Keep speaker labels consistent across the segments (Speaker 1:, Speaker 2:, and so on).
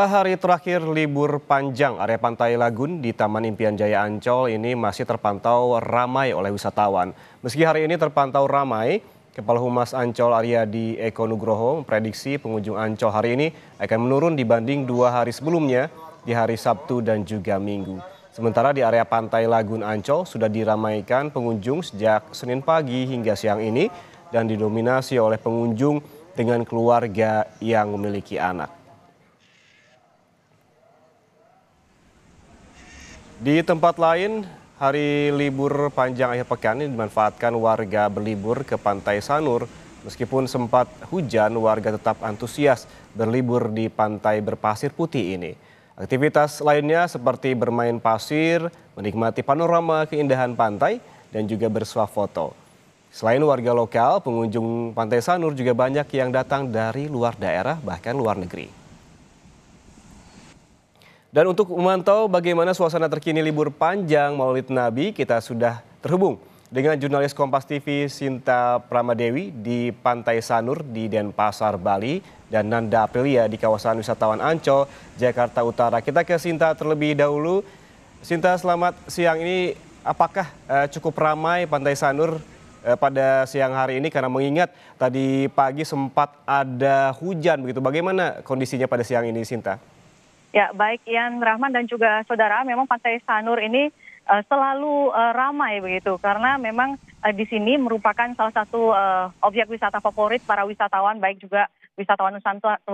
Speaker 1: Hari terakhir libur panjang area pantai Lagun di Taman Impian Jaya Ancol ini masih terpantau ramai oleh wisatawan. Meski hari ini terpantau ramai, Kepala Humas Ancol Aryadi Eko Nugroho memprediksi pengunjung Ancol hari ini akan menurun dibanding dua hari sebelumnya di hari Sabtu dan juga Minggu. Sementara di area pantai Lagun Ancol sudah diramaikan pengunjung sejak Senin pagi hingga siang ini dan didominasi oleh pengunjung dengan keluarga yang memiliki anak. Di tempat lain, hari libur panjang akhir pekan ini dimanfaatkan warga berlibur ke Pantai Sanur. Meskipun sempat hujan, warga tetap antusias berlibur di pantai berpasir putih ini. Aktivitas lainnya seperti bermain pasir, menikmati panorama keindahan pantai, dan juga bersuah foto. Selain warga lokal, pengunjung Pantai Sanur juga banyak yang datang dari luar daerah, bahkan luar negeri. Dan untuk memantau bagaimana suasana terkini libur panjang Maulid Nabi, kita sudah terhubung dengan jurnalis Kompas TV Sinta Pramadewi di Pantai Sanur di Denpasar, Bali dan Nanda Aprilia di kawasan wisatawan Ancol, Jakarta Utara. Kita ke Sinta terlebih dahulu. Sinta, selamat siang. Ini apakah eh, cukup ramai Pantai Sanur eh, pada siang hari ini karena mengingat tadi pagi sempat ada hujan begitu. Bagaimana kondisinya pada siang ini, Sinta?
Speaker 2: Ya, baik Ian Rahman dan juga saudara, memang Pantai Sanur ini uh, selalu uh, ramai begitu karena memang uh, di sini merupakan salah satu uh, objek wisata favorit para wisatawan baik juga wisatawan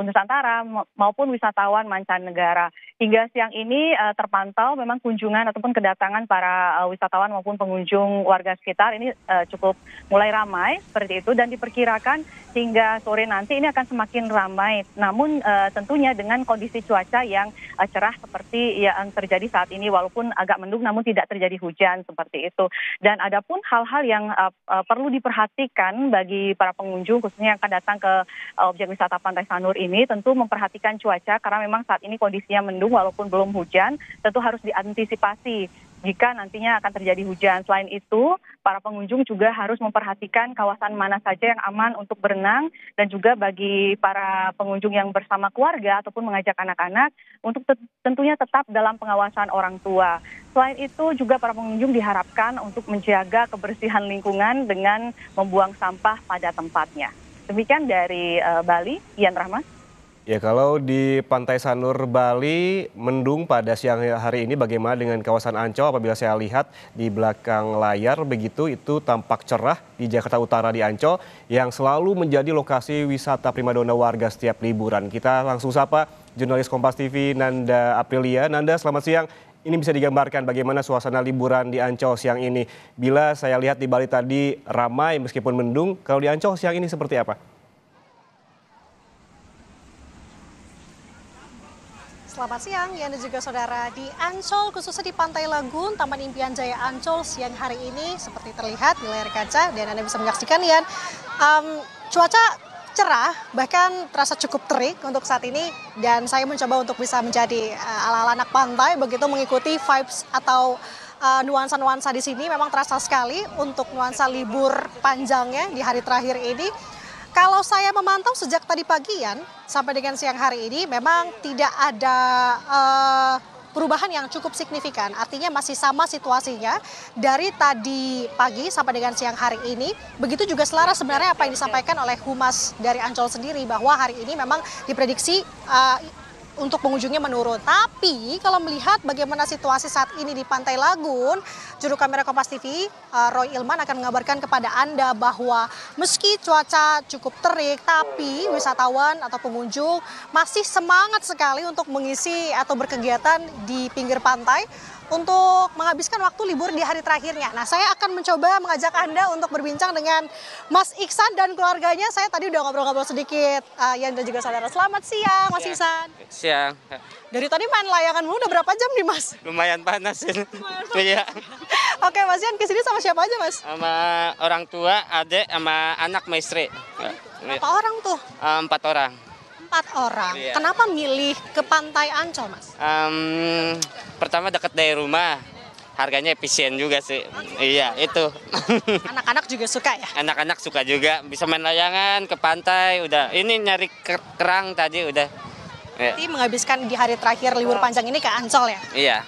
Speaker 2: Nusantara maupun wisatawan mancanegara. Hingga siang ini eh, terpantau memang kunjungan ataupun kedatangan para eh, wisatawan maupun pengunjung warga sekitar ini eh, cukup mulai ramai seperti itu dan diperkirakan hingga sore nanti ini akan semakin ramai. Namun tentunya dengan kondisi cuaca yang cerah seperti yang terjadi saat ini walaupun agak mendung namun tidak terjadi hujan seperti itu. Dan ada pun hal-hal yang perlu diperhatikan bagi para pengunjung khususnya yang akan datang ke objek wisata Pantai Sanur ini tentu memperhatikan cuaca karena memang saat ini kondisinya mendung walaupun belum hujan, tentu harus diantisipasi jika nantinya akan terjadi hujan. Selain itu, para pengunjung juga harus memperhatikan kawasan mana saja yang aman untuk berenang dan juga bagi para pengunjung yang bersama keluarga ataupun mengajak anak-anak untuk tentunya tetap dalam pengawasan orang tua. Selain itu juga para pengunjung diharapkan untuk menjaga kebersihan lingkungan dengan membuang sampah pada tempatnya. Demikian dari uh, Bali, Ian Rahman.
Speaker 1: Ya kalau di Pantai Sanur Bali mendung pada siang hari ini bagaimana dengan kawasan Ancol apabila saya lihat di belakang layar begitu itu tampak cerah di Jakarta Utara di Ancol yang selalu menjadi lokasi wisata primadona warga setiap liburan. Kita langsung sapa jurnalis Kompas TV Nanda Aprilia. Nanda selamat siang ini bisa digambarkan bagaimana suasana liburan di Ancol siang ini. Bila saya lihat di Bali tadi ramai meskipun mendung, kalau di Ancol siang ini seperti apa?
Speaker 3: Selamat siang, Yana juga saudara. Di Ancol, khususnya di Pantai Lagun, Taman Impian Jaya Ancol siang hari ini seperti terlihat di layar kaca dan Anda bisa menyaksikan, Yan. Um, cuaca cerah, bahkan terasa cukup terik untuk saat ini dan saya mencoba untuk bisa menjadi eh, ala-ala anak pantai begitu mengikuti vibes atau eh, nuansa-nuansa uh, di sini memang terasa sekali untuk nuansa libur panjangnya di hari terakhir ini. Kalau saya memantau sejak tadi pagian sampai dengan siang hari ini memang tidak ada uh, perubahan yang cukup signifikan. Artinya masih sama situasinya dari tadi pagi sampai dengan siang hari ini. Begitu juga selaras sebenarnya apa yang disampaikan oleh Humas dari Ancol sendiri bahwa hari ini memang diprediksi uh, untuk pengunjungnya menurun. Tapi kalau melihat bagaimana situasi saat ini di Pantai Lagun, juru kamera Kompas TV eh, Roy Ilman akan mengabarkan kepada Anda bahwa meski cuaca cukup terik, tapi wisatawan atau pengunjung masih semangat sekali untuk mengisi atau berkegiatan di pinggir pantai untuk menghabiskan waktu libur di hari terakhirnya. Nah, saya akan mencoba mengajak Anda untuk berbincang dengan Mas Iksan dan keluarganya. Saya tadi udah ngobrol-ngobrol sedikit, uh, Yan dan juga saudara. Selamat siang, Mas iya. Iksan. Siang. Dari tadi main layanganmu udah berapa jam nih, Mas?
Speaker 4: Lumayan panas. Ya. Lumayan iya. panas.
Speaker 3: Oke, Mas Yan, kesini sama siapa aja, Mas? Sama
Speaker 4: orang tua, adik, sama anak, sama istri. Berapa orang tuh? Eh, empat orang
Speaker 3: empat orang. Iya. Kenapa milih ke Pantai Ancol, Mas?
Speaker 4: Um, pertama dekat dari rumah. Harganya efisien juga sih. Oh, iya, itu. Anak-anak juga suka ya? Anak-anak suka juga. Bisa main layangan ke pantai, udah. Ini nyari kerang tadi udah. Nanti iya. ya.
Speaker 3: menghabiskan di hari terakhir libur oh. panjang ini ke Ancol ya? Iya.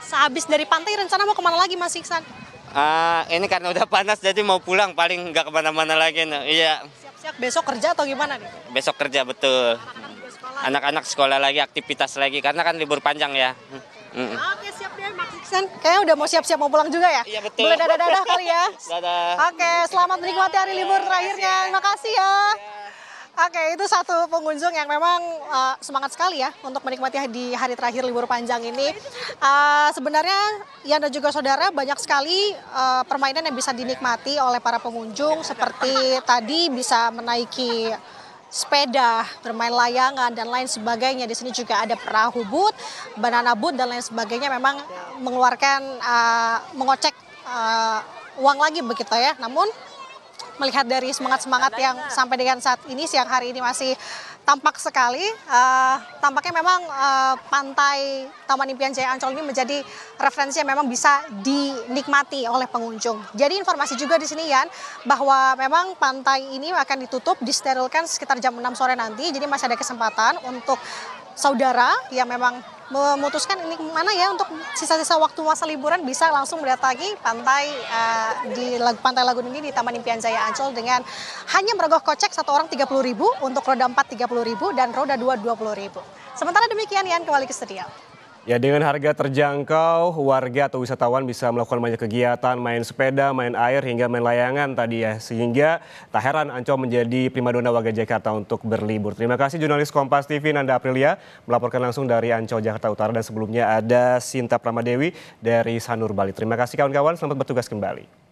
Speaker 3: Sehabis dari pantai rencana mau kemana lagi Mas Iksan?
Speaker 4: Uh, ini karena udah panas jadi mau pulang paling nggak kemana-mana lagi. Nah. Iya.
Speaker 3: Siap besok kerja atau gimana nih?
Speaker 4: Besok kerja betul. Anak-anak sekolah lagi aktivitas lagi karena kan libur panjang ya.
Speaker 3: Oke siap deh ya, Mas Iksan. Kayaknya udah mau siap-siap mau pulang juga ya? Iya betul. Boleh dadah-dadah kali ya? Dadah. Oke selamat menikmati hari libur terakhirnya. Terima kasih ya. Iya. Oke, itu satu pengunjung yang memang uh, semangat sekali ya untuk menikmati di hari terakhir libur panjang ini. Uh, sebenarnya Yan dan juga saudara banyak sekali uh, permainan yang bisa dinikmati oleh para pengunjung seperti tadi bisa menaiki sepeda, bermain layangan dan lain sebagainya. Di sini juga ada perahu boot, banana boot dan lain sebagainya memang mengeluarkan uh, mengocek uh, uang lagi begitu ya. Namun melihat dari semangat-semangat yang sampai dengan saat ini siang hari ini masih tampak sekali. Uh, tampaknya memang uh, pantai Taman Impian Jaya Ancol ini menjadi referensi yang memang bisa dinikmati oleh pengunjung. Jadi informasi juga di sini Yan bahwa memang pantai ini akan ditutup, disterilkan sekitar jam 6 sore nanti. Jadi masih ada kesempatan untuk saudara yang memang memutuskan ini mana ya untuk sisa-sisa waktu masa liburan bisa langsung mendatangi pantai uh, di pantai Lagun ini di Taman Impian Jaya Ancol dengan hanya merogoh kocek satu orang tiga puluh ribu untuk roda empat tiga puluh ribu dan roda dua dua puluh ribu. Sementara demikian Ian kembali ke studio.
Speaker 1: Ya dengan harga terjangkau, warga atau wisatawan bisa melakukan banyak kegiatan, main sepeda, main air, hingga main layangan tadi ya. Sehingga tak heran Ancol menjadi primadona warga Jakarta untuk berlibur. Terima kasih jurnalis Kompas TV Nanda Aprilia melaporkan langsung dari Ancol Jakarta Utara dan sebelumnya ada Sinta Pramadewi dari Sanur Bali. Terima kasih kawan-kawan, selamat bertugas kembali.